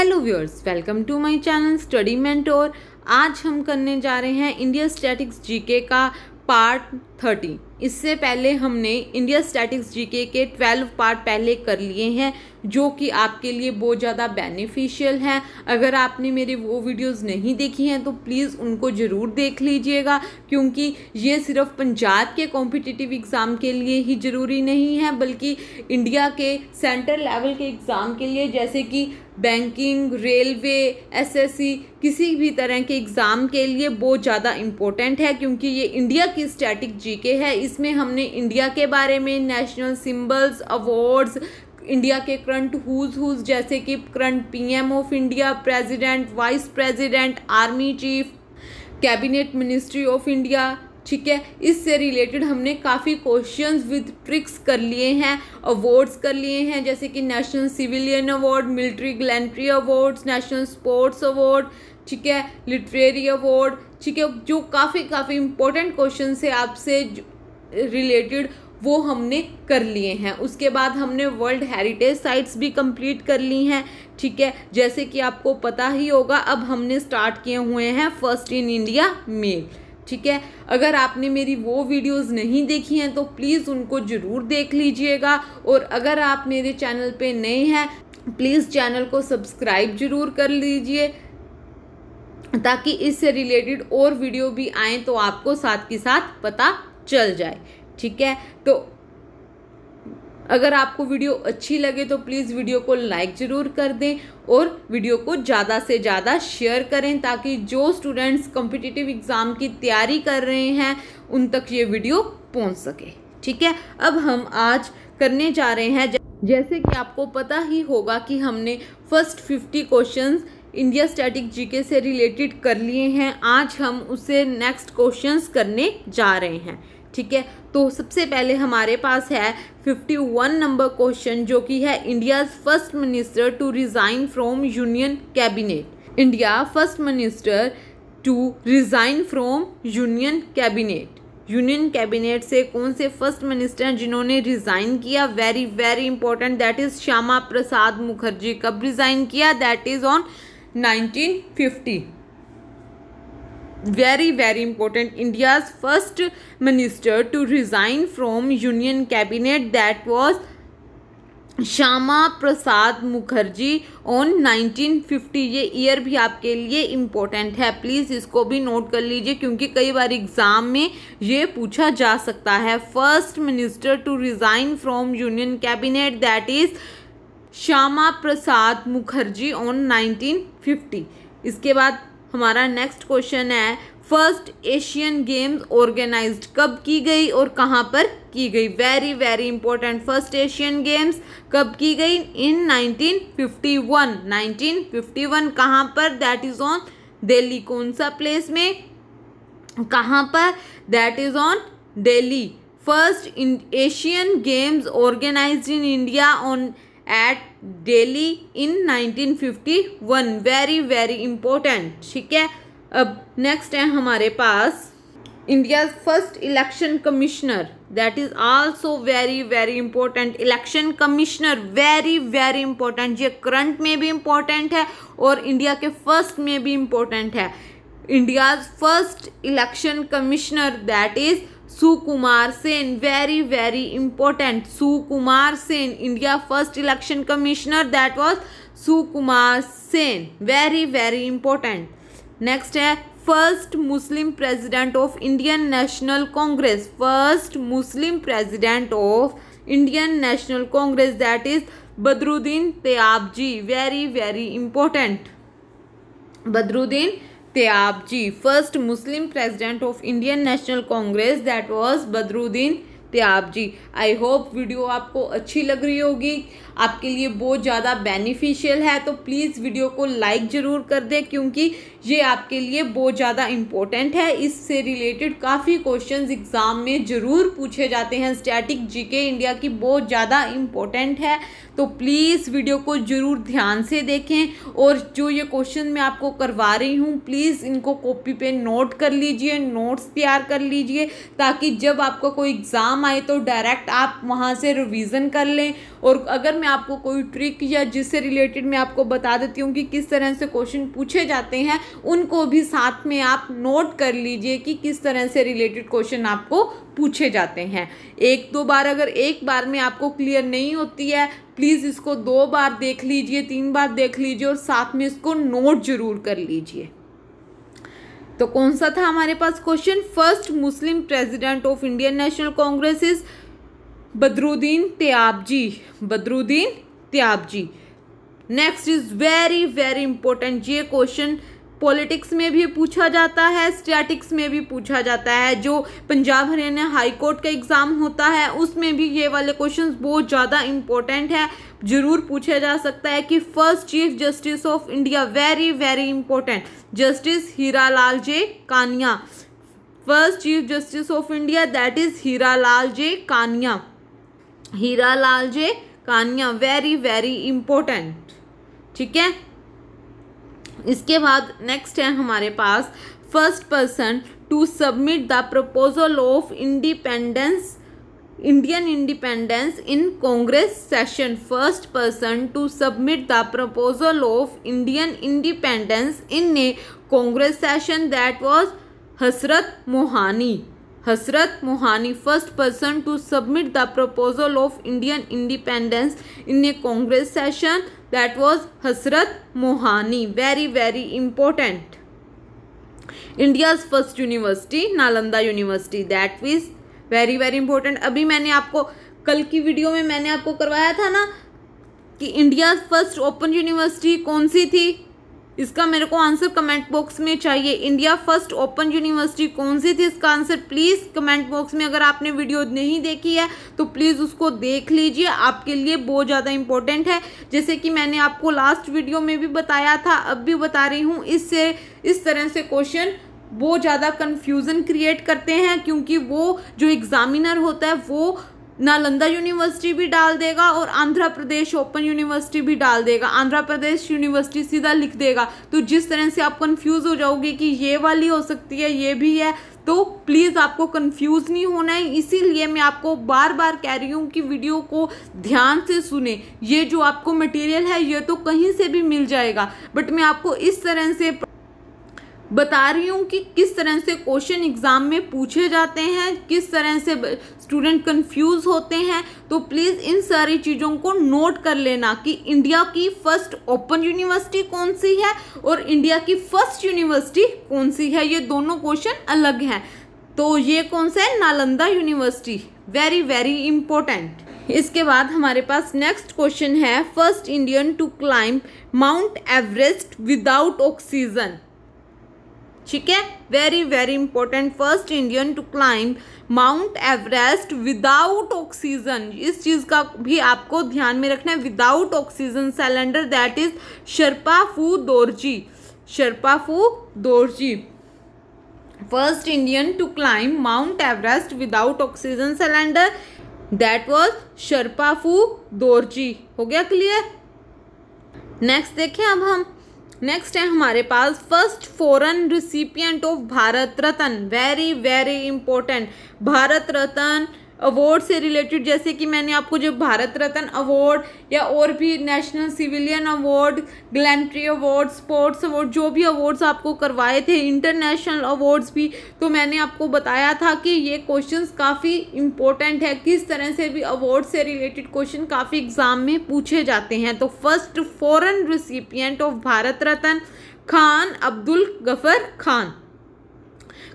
Hello viewers welcome to my channel study mentor आज हम करने जा रहे हैं इंडिया स्टैटिक्स जीके का पार्ट थर्टी इससे पहले हमने इंडिया स्टैटिक्स जीके के ट्वेल्व पार्ट पहले कर लिए हैं जो कि आपके लिए बहुत ज़्यादा बेनिफिशियल हैं अगर आपने मेरी वो वीडियोस नहीं देखी हैं तो प्लीज़ उनको ज़रूर देख लीजिएगा क्योंकि ये सिर्फ पंजाब के कॉम्पिटिटिव एग्ज़ाम के लिए ही ज़रूरी नहीं है बल्कि इंडिया के सेंट्रल लेवल के एग्ज़ाम के लिए जैसे कि बैंकिंग रेलवे एसएससी किसी भी तरह के एग्ज़ाम के लिए बहुत ज़्यादा इम्पोर्टेंट है क्योंकि ये इंडिया की स्टैटिक जीके है इसमें हमने इंडिया के बारे में नेशनल सिम्बल्स अवार्ड्स इंडिया के करंट हुज हुज जैसे कि current PM of India president vice president army chief cabinet ministry of India ठीक है इससे रिलेटेड हमने काफ़ी क्वेश्चन विद ट्रिक्स कर लिए हैं अवार्ड्स कर लिए हैं जैसे कि national civilian award military gallantry awards national sports award ठीक है लिटरेरी अवार्ड ठीक है जो काफ़ी काफ़ी इंपॉर्टेंट क्वेश्चन है आपसे रिलेटेड वो हमने कर लिए हैं उसके बाद हमने वर्ल्ड हेरिटेज साइट्स भी कंप्लीट कर ली हैं ठीक है जैसे कि आपको पता ही होगा अब हमने स्टार्ट किए हुए हैं फर्स्ट इन इंडिया मेल ठीक है अगर आपने मेरी वो वीडियोस नहीं देखी हैं तो प्लीज़ उनको ज़रूर देख लीजिएगा और अगर आप मेरे चैनल पे नए हैं प्लीज़ चैनल को सब्सक्राइब ज़रूर कर लीजिए ताकि इससे रिलेटेड और वीडियो भी आएँ तो आपको साथ के साथ पता चल जाए ठीक है तो अगर आपको वीडियो अच्छी लगे तो प्लीज़ वीडियो को लाइक ज़रूर कर दें और वीडियो को ज़्यादा से ज़्यादा शेयर करें ताकि जो स्टूडेंट्स कॉम्पिटिटिव एग्ज़ाम की तैयारी कर रहे हैं उन तक ये वीडियो पहुंच सके ठीक है अब हम आज करने जा रहे हैं जैसे कि आपको पता ही होगा कि हमने first fifty question India static GK से रिलेटेड कर लिए हैं आज हम उसे नेक्स्ट क्वेश्चन करने जा रहे हैं ठीक है तो सबसे पहले हमारे पास है फिफ्टी वन नंबर क्वेश्चन जो कि है India's first minister to resign from union cabinet India first minister to resign from union cabinet union cabinet से कौन से फर्स्ट मिनिस्टर हैं जिन्होंने रिज़ाइन किया very very important that is Shyama Prasad Mukherjee कब रिज़ाइन किया that is on nineteen very very important India's first minister to resign from union cabinet that was Shyama Prasad Mukherjee on 1950 ये year भी आपके लिए इम्पोर्टेंट है प्लीज़ इसको भी नोट कर लीजिए क्योंकि कई बार एग्ज़ाम में ये पूछा जा सकता है first minister to resign from union cabinet that is Shyama Prasad Mukherjee on 1950 इसके बाद हमारा नेक्स्ट क्वेश्चन है फर्स्ट एशियन गेम्स ऑर्गेनाइज कब की गई और कहाँ पर की गई very very important first Asian games कब की गई इन 1951 1951 कहाँ पर दैट इज़ ऑन दिल्ली कौन सा प्लेस में कहाँ पर that is on Delhi first Asian games organise in India on at Delhi in 1951 very very important ठीक है अब नेक्स्ट है हमारे पास India first election commissioner that is also very very important election commissioner very very important ये current में भी important है और इंडिया के फर्स्ट में भी इम्पोर्टेंट है India's first election commissioner that is Sukumar Sen very very important Sukumar Sen India first election commissioner that was Sukumar Sen very very important next है first Muslim president of Indian National Congress first Muslim president of Indian National Congress that is Badruddin Tyabji very very important Badruddin Tyabji first Muslim president of Indian National Congress that was Badruddin Tyabji I hope video आपको अच्छी लग रही होगी आपके लिए बहुत ज़्यादा बेनिफिशियल है तो प्लीज़ वीडियो को लाइक ज़रूर कर दें क्योंकि ये आपके लिए बहुत ज़्यादा इम्पोर्टेंट है इससे रिलेटेड काफ़ी क्वेश्चन एग्ज़ाम में ज़रूर पूछे जाते हैं स्टैटिक जीके इंडिया की बहुत ज़्यादा इम्पोर्टेंट है तो प्लीज़ वीडियो को ज़रूर ध्यान से देखें और जो ये क्वेश्चन मैं आपको करवा रही हूँ प्लीज़ इनको कॉपी पे नोट कर लीजिए नोट्स तैयार कर लीजिए ताकि जब आपका कोई एग्ज़ाम आए तो डायरेक्ट आप वहाँ से रिवीजन कर लें और अगर मैं आपको कोई ट्रिक या जिससे रिलेटेड मैं आपको बता देती हूँ कि किस तरह से क्वेश्चन पूछे जाते हैं उनको भी साथ में आप नोट कर लीजिए कि किस तरह से रिलेटेड क्वेश्चन आपको पूछे जाते हैं एक दो बार अगर एक बार में आपको क्लियर नहीं होती है प्लीज़ इसको दो बार देख लीजिए तीन बार देख लीजिए और साथ में इसको नोट ज़रूर कर लीजिए तो कौन सा था हमारे पास question first Muslim president of Indian National Congress is Badruddin ji Badruddin ji next is very very important ये क्वेश्चन पॉलिटिक्स में भी पूछा जाता है स्टैटिक्स में भी पूछा जाता है जो पंजाब हरियाणा हाई कोर्ट का एग्ज़ाम होता है उसमें भी ये वाले क्वेश्चंस बहुत ज़्यादा इंपॉर्टेंट है ज़रूर पूछा जा सकता है कि first chief justice of India very very important justice Hira Lal J Kania first chief justice of India that is Hira Lal J Kania Hira Lal J कहानियाँ वेरी वेरी इम्पोर्टेंट ठीक है इसके बाद नेक्स्ट है हमारे पास first person to submit the proposal of independence Indian independence in Congress session first person to submit the proposal of Indian independence in a Congress session that was Hasrat Mohani Hasrat Mohani first person to submit the proposal of Indian independence in a Congress session that was Hasrat Mohani very very important India's first university Nalanda university that is very very important अभी मैंने आपको कल की video में मैंने आपको करवाया था ना कि इंडियाज फर्स्ट ओपन यूनिवर्सिटी कौन सी थी इसका मेरे को आंसर कमेंट बॉक्स में चाहिए इंडिया फर्स्ट ओपन यूनिवर्सिटी कौन सी थी इसका आंसर प्लीज़ कमेंट बॉक्स में अगर आपने वीडियो नहीं देखी है तो प्लीज़ उसको देख लीजिए आपके लिए बहुत ज़्यादा इंपॉर्टेंट है जैसे कि मैंने आपको लास्ट वीडियो में भी बताया था अब भी बता रही हूँ इससे इस तरह से क्वेश्चन बहुत ज़्यादा कन्फ्यूज़न क्रिएट करते हैं क्योंकि वो जो एग्ज़ामिनर होता है वो नालंदा यूनिवर्सिटी भी डाल देगा और आंध्र प्रदेश ओपन यूनिवर्सिटी भी डाल देगा आंध्र प्रदेश यूनिवर्सिटी सीधा लिख देगा तो जिस तरह से आप कन्फ्यूज़ हो जाओगे कि ये वाली हो सकती है ये भी है तो प्लीज़ आपको कंफ्यूज नहीं होना है इसीलिए मैं आपको बार बार कह रही हूँ कि वीडियो को ध्यान से सुने ये जो आपको मटेरियल है ये तो कहीं से भी मिल जाएगा बट मैं आपको इस तरह से बता रही हूँ कि किस तरह से क्वेश्चन एग्ज़ाम में पूछे जाते हैं किस तरह से स्टूडेंट कंफ्यूज होते हैं तो प्लीज़ इन सारी चीज़ों को नोट कर लेना कि इंडिया की फर्स्ट ओपन यूनिवर्सिटी कौन सी है और इंडिया की फर्स्ट यूनिवर्सिटी कौन सी है ये दोनों क्वेश्चन अलग हैं तो ये कौन सा है Nalanda university very very important इसके बाद हमारे पास नेक्स्ट क्वेश्चन है first Indian to climb mount Everest without oxygen ठीक है very very important first Indian to climb mount Everest without oxygen इस चीज़ का भी आपको ध्यान में रखना है without oxygen cylinder that is शर्पाफू Dorjee शर्पाफू Dorjee first Indian to climb mount Everest without oxygen cylinder that was शर्पाफू Dorjee हो गया क्लियर नेक्स्ट देखें अब हम नेक्स्ट है हमारे पास first foreign recipient of Bharat Ratna very very important Bharat Ratna award से रिलेटेड जैसे कि मैंने आपको जो भारत रत्न अवार्ड या और भी national civilian award gallantry award sports award जो भी अवार्ड्स आपको करवाए थे इंटरनेशनल अवार्ड्स भी तो मैंने आपको बताया था कि ये क्वेश्चन काफ़ी इंपॉर्टेंट है किस तरह से भी अवार्ड से रिलेटेड क्वेश्चन काफ़ी एग्जाम में पूछे जाते हैं तो first foreign recipient of Bharat Ratna Khan Abdul Ghaffar Khan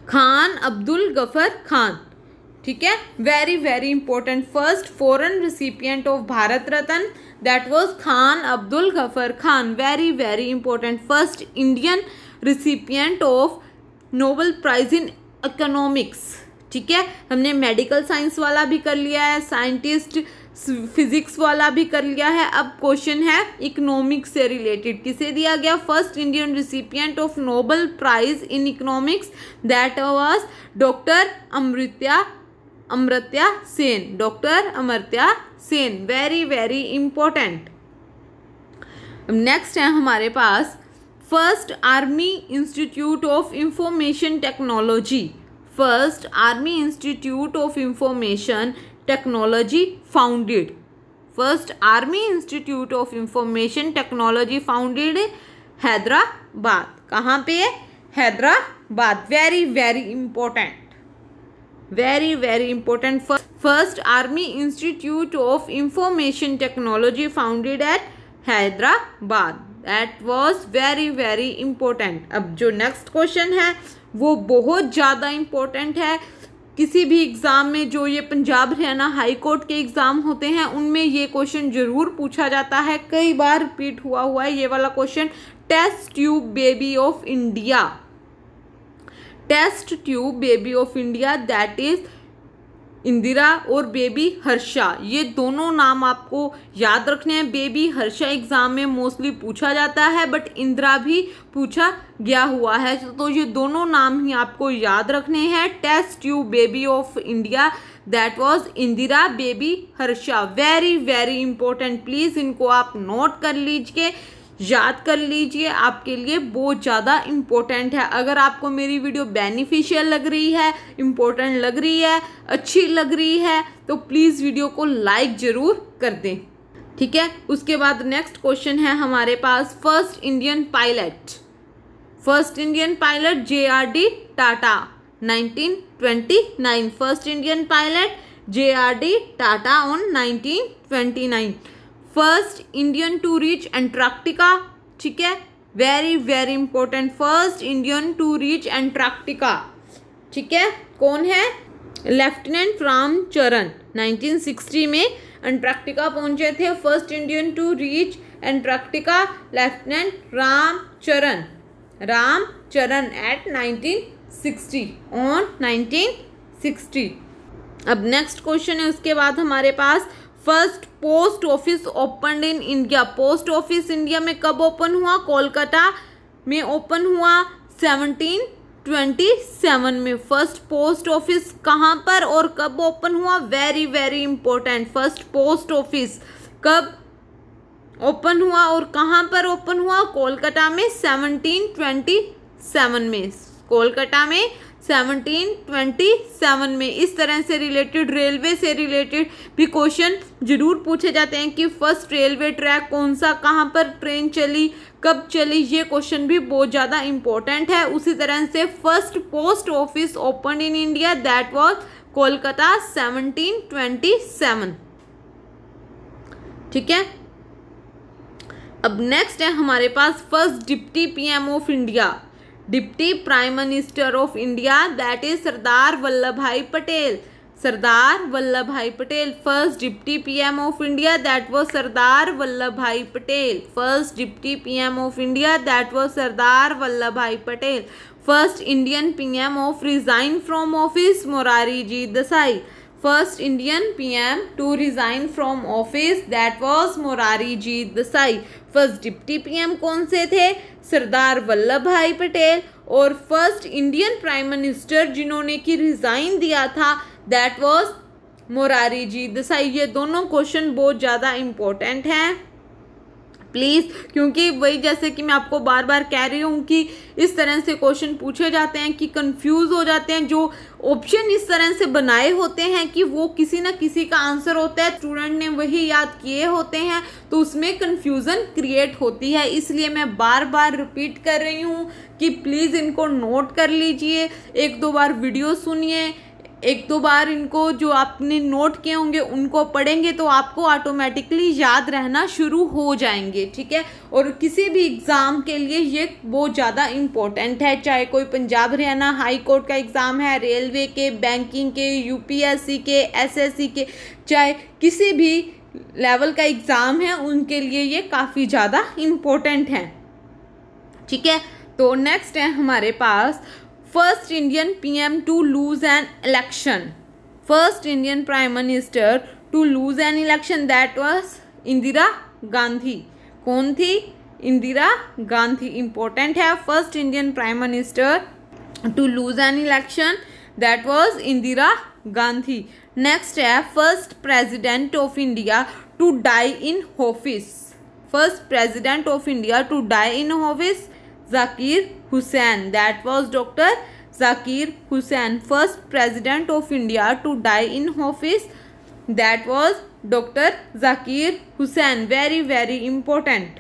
Khan Abdul Ghaffar Khan ठीक है very very important first foreign recipient of Bharat Ratna that was Khan Abdul Ghaffar Khan very very important first Indian recipient of Nobel prize in economics ठीक है हमने मेडिकल साइंस वाला भी कर लिया है साइंटिस्ट फिजिक्स वाला भी कर लिया है अब क्वेश्चन है इकोनॉमिक्स से रिलेटेड किसे दिया गया first Indian recipient of Nobel prize in economics that was doctor Amartya Amartya Sen doctor Amartya Sen very very important next है हमारे पास first army institute of information technology first army institute of information technology founded first army institute of information technology founded Hyderabad कहाँ पे Hyderabad very very important very very important first army institute of information technology founded at Hyderabad that was very very important अब जो next question है वो बहुत ज़्यादा important है किसी भी एग्ज़ाम में जो ये पंजाब हरियाणा हाई कोर्ट के एग्ज़ाम होते हैं उनमें ये क्वेश्चन ज़रूर पूछा जाता है कई बार रिपीट हुआ हुआ है ये वाला question test tube baby of India test tube baby of India that is Indira और बेबी हर्षा ये दोनों नाम आपको याद रखने हैं बेबी हर्षा एग्ज़ाम में मोस्टली पूछा जाता है बट इंदिरा भी पूछा गया हुआ है तो ये दोनों नाम ही आपको याद रखने हैं test you baby of India that was Indira baby Harsha very very important please इनको आप नोट कर लीजिए याद कर लीजिए आपके लिए बहुत ज़्यादा इम्पोर्टेंट है अगर आपको मेरी वीडियो बेनिफिशियल लग रही है इम्पोर्टेंट लग रही है अच्छी लग रही है तो प्लीज़ वीडियो को लाइक ज़रूर कर दें ठीक है उसके बाद नेक्स्ट क्वेश्चन है हमारे पास first Indian pilot first Indian pilot J R D Tata 1929 first Indian pilot J R D Tata on 1929 first Indian to reach Antarctica ठीक है very very important first Indian to reach Antarctica ठीक है कौन है lieutenant Ramcharan 1960 में एंट्रार्क्टिका पहुंचे थे first Indian to reach Antarctica lieutenant Ram Charan Ram चरण एट 1960 ऑन 1960 अब नेक्स्ट क्वेश्चन है उसके बाद हमारे पास first post office open in India post office India में कब ओपन हुआ कोलकाता में ओपन हुआ सेवनटीन ट्वेंटी सेवन में फर्स्ट पोस्ट ऑफिस कहाँ पर और कब ओपन हुआ very very important first post office कब ओपन हुआ और कहाँ पर ओपन हुआ कोलकाता में सेवनटीन ट्वेंटी सेवन में कोलकाता में 1727 में इस तरह से रिलेटेड रेलवे से रिलेटेड भी क्वेश्चन जरूर पूछे जाते हैं कि फर्स्ट रेलवे ट्रैक कौन सा कहाँ पर ट्रेन चली कब चली ये क्वेश्चन भी बहुत ज़्यादा इंपॉर्टेंट है उसी तरह से first post office open in India that was Kolkata 1727 ठीक है अब नेक्स्ट है हमारे पास first deputy PM of India deputy prime minister of India that is Sardar Vallabh Bhai Patel Sardar Vallabh Bhai Patel first deputy PM of India that was Sardar Vallabh Bhai Patel first deputy PM of India that was Sardar Vallabh Bhai Patel first Indian PM of resign from office Morari Morarji Desai first Indian P M to resign resign office that was Morarji Morariji Desai. First deputy P M कौन से थे सरदार वल्लभ भाई पटेल और first Indian prime minister जिन्होंने कि resign दिया था that was Morarji Desai ये दोनों क्वेश्चन बहुत ज़्यादा इम्पोर्टेंट हैं प्लीज़ क्योंकि वही जैसे कि मैं आपको बार बार कह रही हूँ कि इस तरह से क्वेश्चन पूछे जाते हैं कि कंफ्यूज हो जाते हैं जो ऑप्शन इस तरह से बनाए होते हैं कि वो किसी ना किसी का आंसर होता है स्टूडेंट ने वही याद किए होते हैं तो उसमें कन्फ्यूज़न क्रिएट होती है इसलिए मैं बार बार रिपीट कर रही हूँ कि प्लीज़ इनको नोट कर लीजिए एक दो बार वीडियो सुनिए एक दो बार इनको जो आपने नोट किए होंगे उनको पढ़ेंगे तो आपको ऑटोमेटिकली याद रहना शुरू हो जाएंगे ठीक है और किसी भी एग्ज़ाम के लिए ये बहुत ज़्यादा इम्पोर्टेंट है चाहे कोई पंजाब हरियाणा हाई कोर्ट का एग्ज़ाम है रेलवे के बैंकिंग के यूपीएससी के एसएससी के चाहे किसी भी लेवल का एग्ज़ाम है उनके लिए ये काफ़ी ज़्यादा इम्पोर्टेंट है ठीक है तो नेक्स्ट है हमारे पास first Indian PM to lose an election. First Indian Prime Minister to lose an election that was Indira Gandhi. Kaun thi? Indira Gandhi. Important hai first Indian Prime Minister to lose an election that was Indira Gandhi. Next hai first President of India to die in office. First President of India to die in office Zakir Hussain that was doctor Zakir Hussain first president of India to die in office that was doctor Zakir Hussain very very important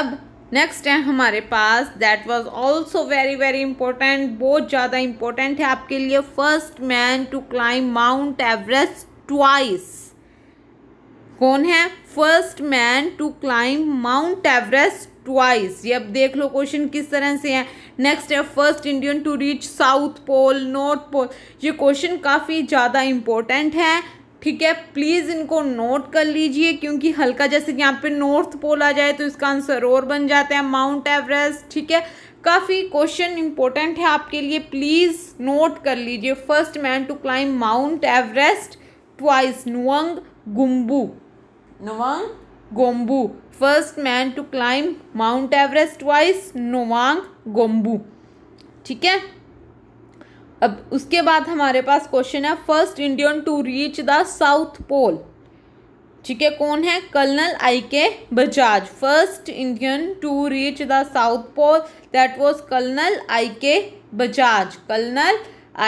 अब next है हमारे पास that was also very very important बहुत ज़्यादा important है आपके लिए first man to climb Mount Everest twice कौन है first man to climb Mount Everest twice ये अब देख लो क्वेश्चन किस तरह से है नेक्स्ट है first Indian to reach south pole north pole ये क्वेश्चन काफ़ी ज़्यादा इंपॉर्टेंट है ठीक है प्लीज़ इनको नोट कर लीजिए क्योंकि हल्का जैसे कि यहाँ पे नॉर्थ पोल आ जाए तो इसका आंसर और बन जाता है माउंट एवरेस्ट ठीक है काफ़ी क्वेश्चन इंपॉर्टेंट है आपके लिए प्लीज़ नोट कर लीजिए first man to climb Mount Everest twice Nawang Gombu Nawang Gombu first man to climb Mount Everest twice Nawang Gombu ठीक है अब उसके बाद हमारे पास क्वेश्चन है first Indian to reach the south pole ठीक है कौन है colonel I K Bajaj first Indian to reach the south pole that was colonel I K Bajaj colonel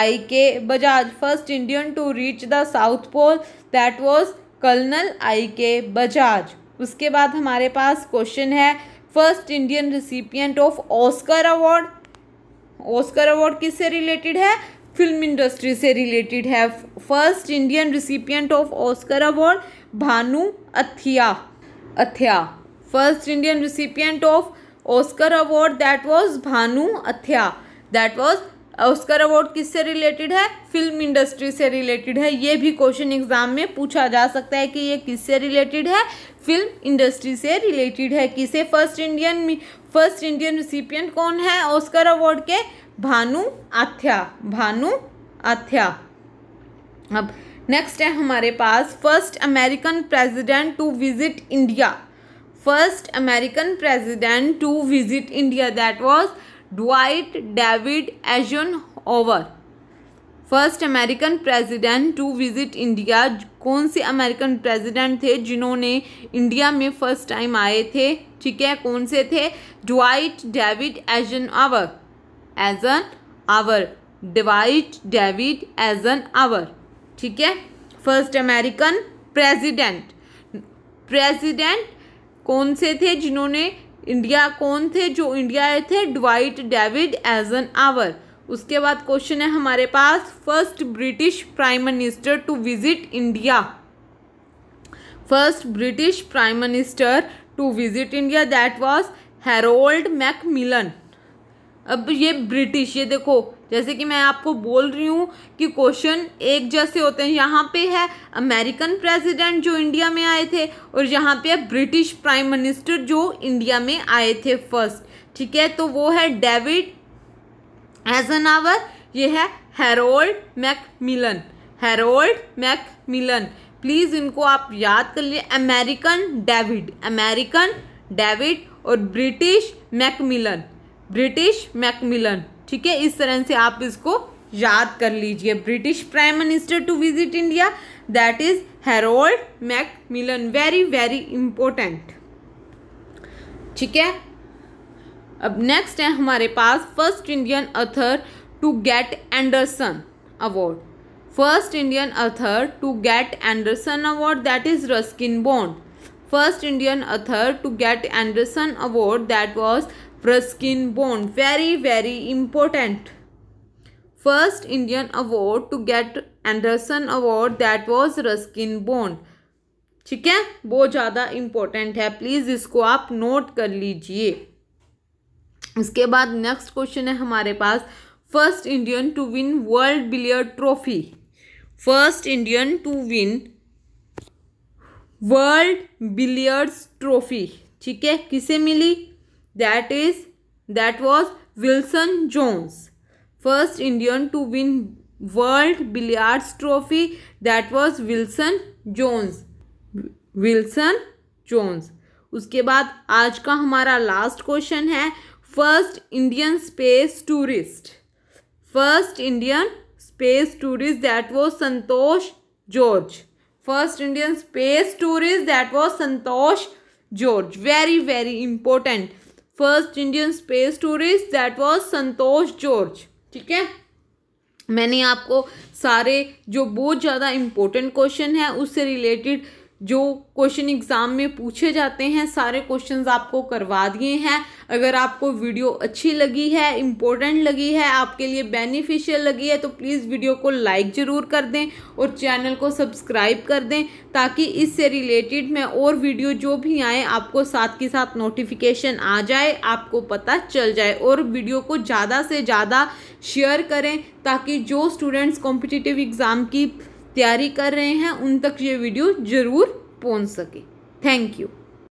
I K Bajaj first Indian to reach the south pole that was colonel I K Bajaj उसके बाद हमारे पास question है first Indian recipient of Oscar award Oscar award किससे related है film industry से related है first Indian recipient of Oscar award Bhanu Athaiya Athaiya first Indian recipient of Oscar award that was Bhanu Athaiya that was Oscar award किससे related है film industry से related है ये भी क्वेश्चन एग्जाम में पूछा जा सकता है कि ये किससे रिलेटेड है फिल्म इंडस्ट्री से रिलेटेड है किसे first Indian first Indian recipient कौन है ऑस्कर अवार्ड के भानु आथ्या भानु आथ्या अब नेक्स्ट है हमारे पास first American president to visit India first American president to visit India that was David Eisenhower first American president to visit India कौन से American president थे जिन्होंने इंडिया में फर्स्ट टाइम आए थे ठीक है कौन से थे Dwight David Eisenhower Eisenhower Dwight David Eisenhower ठीक है फर्स्ट अमेरिकन प्रेसिडेंट प्रेसिडेंट कौन से थे जिन्होंने इंडिया कौन थे जो इंडिया आए थे Dwight David Eisenhower उसके बाद क्वेश्चन है हमारे पास first British prime minister to visit India first British prime minister to visit India that was Harold Macmillan अब ये ब्रिटिश ये देखो जैसे कि मैं आपको बोल रही हूँ कि क्वेश्चन एक जैसे होते हैं यहाँ पे है अमेरिकन प्रेसिडेंट जो इंडिया में आए थे और यहाँ पे है ब्रिटिश प्राइम मिनिस्टर जो इंडिया में आए थे फर्स्ट ठीक है तो वो है डेविड आवर ये है Harold Macmillan Harold Macmillan please इनको आप याद कर लिए अमेरिकन डेविड अमेरिकन डेविड और ब्रिटिश मैकमिलन ब्रिटिश मैकमिलन ठीक है इस तरह से आप इसको याद कर लीजिए British prime minister to visit India that is Harold Macmillan very very important ठीक है अब नेक्स्ट है हमारे पास first Indian author to get Andersen award first Indian author to get Andersen award that is Ruskin Bond first Indian author to get Andersen award that was Ruskin Bond. Very, very important. First Indian award to get Anderson award that was Ruskin Bond. ठीक है बहुत ज़्यादा important है please इसको आप note कर लीजिए इसके बाद नेक्स्ट क्वेश्चन है हमारे पास first Indian to win world billiard trophy first Indian to win world billiards trophy ठीक है किसे मिली that is that was wilson jones first indian to win world billiards trophy that was wilson jones wilson jones उसके बाद आज का हमारा last question है first Indian space tourist first Indian space tourist that was Santosh George first Indian space tourist that was Santosh George very very important first Indian space tourist that was Santosh George ठीक है मैंने आपको सारे जो बहुत ज़्यादा इम्पोर्टेंट क्वेश्चन है उससे रिलेटेड जो क्वेश्चन एग्ज़ाम में पूछे जाते हैं सारे क्वेश्चंस आपको करवा दिए हैं अगर आपको वीडियो अच्छी लगी है इम्पोर्टेंट लगी है आपके लिए बेनिफिशियल लगी है तो प्लीज़ वीडियो को लाइक ज़रूर कर दें और चैनल को सब्सक्राइब कर दें ताकि इससे रिलेटेड मैं और वीडियो जो भी आए आपको साथ के साथ नोटिफिकेशन आ जाए आपको पता चल जाए और वीडियो को ज़्यादा से ज़्यादा शेयर करें ताकि जो स्टूडेंट्स कॉम्पिटिटिव एग्ज़ाम की तैयारी कर रहे हैं उन तक ये वीडियो ज़रूर पहुंच सके थैंक यू